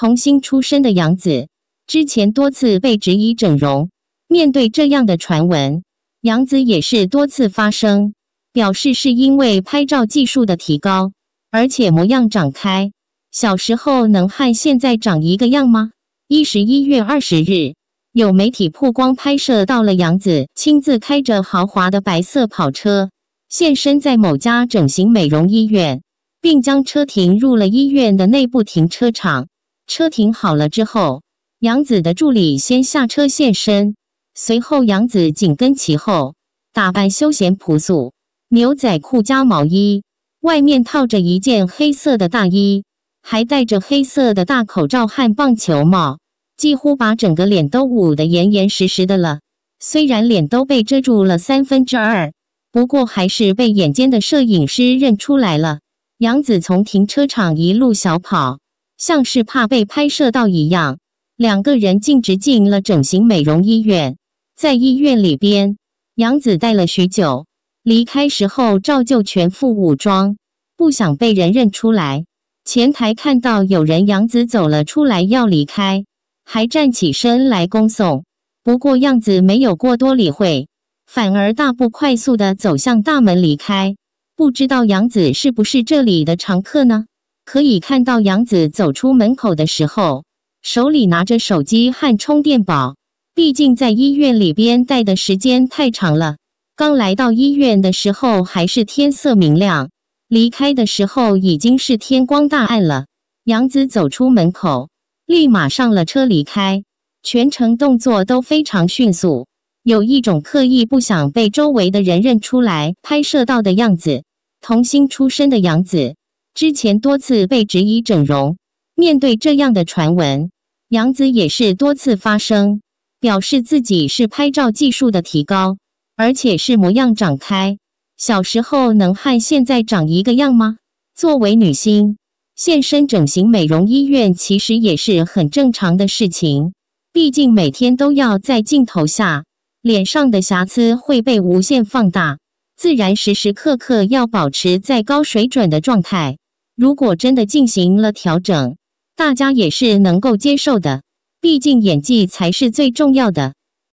童星出身的杨子，之前多次被质疑整容。面对这样的传闻，杨子也是多次发声，表示是因为拍照技术的提高，而且模样长开。小时候能和现在长一个样吗？一十一月二十日，有媒体曝光拍摄到了杨子亲自开着豪华的白色跑车，现身在某家整形美容医院，并将车停入了医院的内部停车场。车停好了之后，杨子的助理先下车现身，随后杨子紧跟其后，打扮休闲朴素，牛仔裤加毛衣，外面套着一件黑色的大衣，还戴着黑色的大口罩和棒球帽，几乎把整个脸都捂得严严实实的了。虽然脸都被遮住了三分之二，不过还是被眼尖的摄影师认出来了。杨子从停车场一路小跑。像是怕被拍摄到一样，两个人径直进了整形美容医院。在医院里边，杨子待了许久，离开时候照旧全副武装，不想被人认出来。前台看到有人，杨子走了出来要离开，还站起身来恭送。不过样子没有过多理会，反而大步快速的走向大门离开。不知道杨子是不是这里的常客呢？可以看到，杨子走出门口的时候，手里拿着手机和充电宝。毕竟在医院里边待的时间太长了。刚来到医院的时候还是天色明亮，离开的时候已经是天光大暗了。杨子走出门口，立马上了车离开，全程动作都非常迅速，有一种刻意不想被周围的人认出来、拍摄到的样子。童星出身的杨子。之前多次被质疑整容，面对这样的传闻，杨子也是多次发声，表示自己是拍照技术的提高，而且是模样长开。小时候能和现在长一个样吗？作为女星，现身整形美容医院其实也是很正常的事情，毕竟每天都要在镜头下，脸上的瑕疵会被无限放大。自然时时刻刻要保持在高水准的状态。如果真的进行了调整，大家也是能够接受的。毕竟演技才是最重要的。